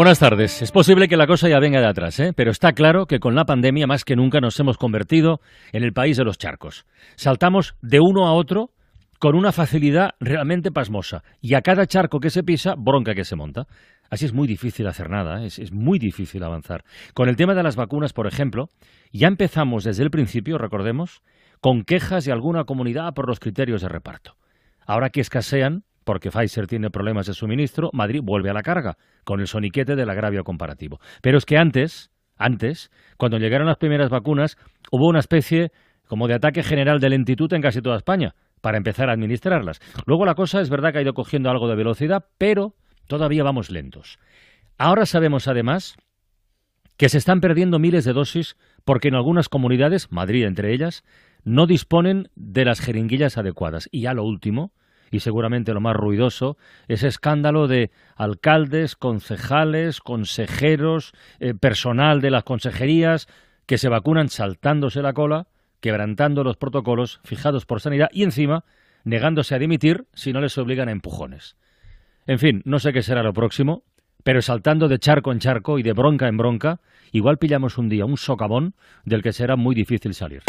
Buenas tardes. Es posible que la cosa ya venga de atrás, ¿eh? pero está claro que con la pandemia más que nunca nos hemos convertido en el país de los charcos. Saltamos de uno a otro con una facilidad realmente pasmosa y a cada charco que se pisa, bronca que se monta. Así es muy difícil hacer nada, ¿eh? es, es, muy difícil avanzar. Con el tema de las vacunas, por ejemplo, ya empezamos desde el principio, recordemos, con quejas de alguna comunidad por los criterios de reparto. Ahora que escasean, porque Pfizer tiene problemas de suministro, Madrid vuelve a la carga con el soniquete del agravio comparativo. Pero es que antes, antes, cuando llegaron las primeras vacunas, hubo una especie como de ataque general de lentitud en casi toda España para empezar a administrarlas. Luego la cosa es verdad que ha ido cogiendo algo de velocidad, pero todavía vamos lentos. Ahora sabemos además que se están perdiendo miles de dosis porque en algunas comunidades, Madrid entre ellas, no disponen de las jeringuillas adecuadas. Y a lo último, y seguramente lo más ruidoso, ese escándalo de alcaldes, concejales, consejeros, eh, personal de las consejerías que se vacunan saltándose la cola, quebrantando los protocolos fijados por sanidad y encima negándose a dimitir si no les obligan a empujones. En fin, no sé qué será lo próximo, pero saltando de charco en charco y de bronca en bronca, igual pillamos un día un socavón del que será muy difícil salir.